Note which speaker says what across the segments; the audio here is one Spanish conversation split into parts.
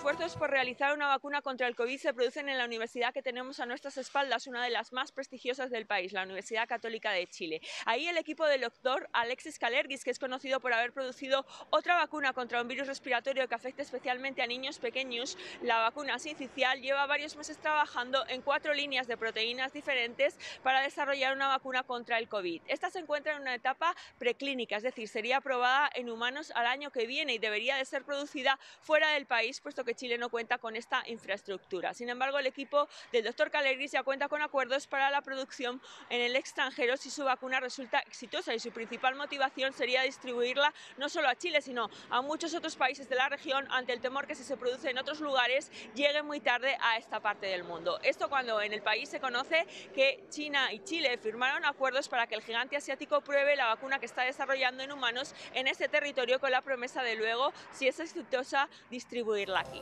Speaker 1: esfuerzos por realizar una vacuna contra el COVID se producen en la universidad que tenemos a nuestras espaldas, una de las más prestigiosas del país, la Universidad Católica de Chile. Ahí el equipo del doctor Alexis Calergis, que es conocido por haber producido otra vacuna contra un virus respiratorio que afecta especialmente a niños pequeños, la vacuna sinficial, lleva varios meses trabajando en cuatro líneas de proteínas diferentes para desarrollar una vacuna contra el COVID. Esta se encuentra en una etapa preclínica, es decir, sería aprobada en humanos al año que viene y debería de ser producida fuera del país, puesto que Chile no cuenta con esta infraestructura. Sin embargo, el equipo del doctor Calegris ya cuenta con acuerdos para la producción en el extranjero si su vacuna resulta exitosa y su principal motivación sería distribuirla no solo a Chile, sino a muchos otros países de la región ante el temor que si se produce en otros lugares llegue muy tarde a esta parte del mundo. Esto cuando en el país se conoce que China y Chile firmaron acuerdos para que el gigante asiático pruebe la vacuna que está desarrollando en humanos en este territorio con la promesa de luego, si es exitosa, distribuirla aquí.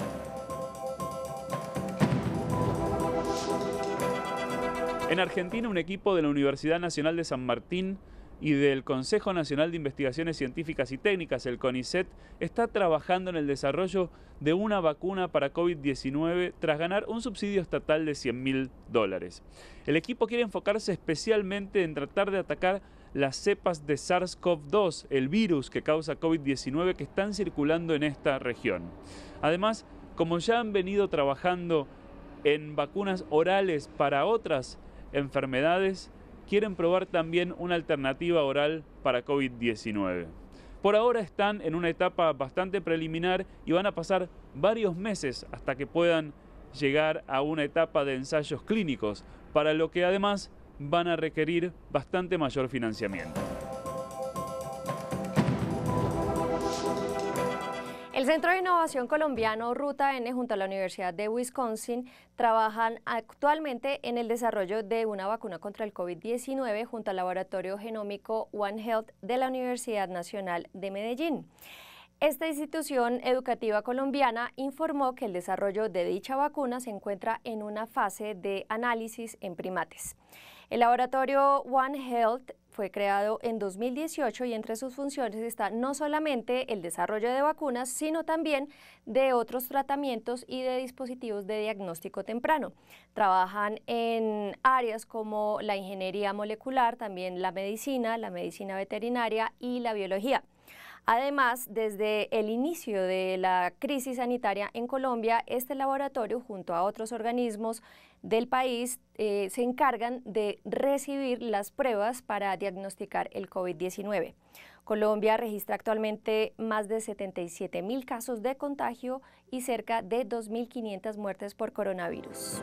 Speaker 2: En Argentina, un equipo de la Universidad Nacional de San Martín y del Consejo Nacional de Investigaciones Científicas y Técnicas, el CONICET, está trabajando en el desarrollo de una vacuna para COVID-19 tras ganar un subsidio estatal de 100 mil dólares. El equipo quiere enfocarse especialmente en tratar de atacar las cepas de SARS-CoV-2, el virus que causa COVID-19 que están circulando en esta región. Además, como ya han venido trabajando en vacunas orales para otras enfermedades, quieren probar también una alternativa oral para COVID-19. Por ahora están en una etapa bastante preliminar y van a pasar varios meses hasta que puedan llegar a una etapa de ensayos clínicos, para lo que además van a requerir bastante mayor financiamiento.
Speaker 3: El Centro de Innovación Colombiano Ruta N junto a la Universidad de Wisconsin trabajan actualmente en el desarrollo de una vacuna contra el COVID-19 junto al Laboratorio Genómico One Health de la Universidad Nacional de Medellín. Esta institución educativa colombiana informó que el desarrollo de dicha vacuna se encuentra en una fase de análisis en primates. El laboratorio One Health fue creado en 2018 y entre sus funciones está no solamente el desarrollo de vacunas, sino también de otros tratamientos y de dispositivos de diagnóstico temprano. Trabajan en áreas como la ingeniería molecular, también la medicina, la medicina veterinaria y la biología. Además, desde el inicio de la crisis sanitaria en Colombia, este laboratorio, junto a otros organismos del país, eh, se encargan de recibir las pruebas para diagnosticar el COVID-19. Colombia registra actualmente más de 77 mil casos de contagio y cerca de 2.500 muertes por coronavirus.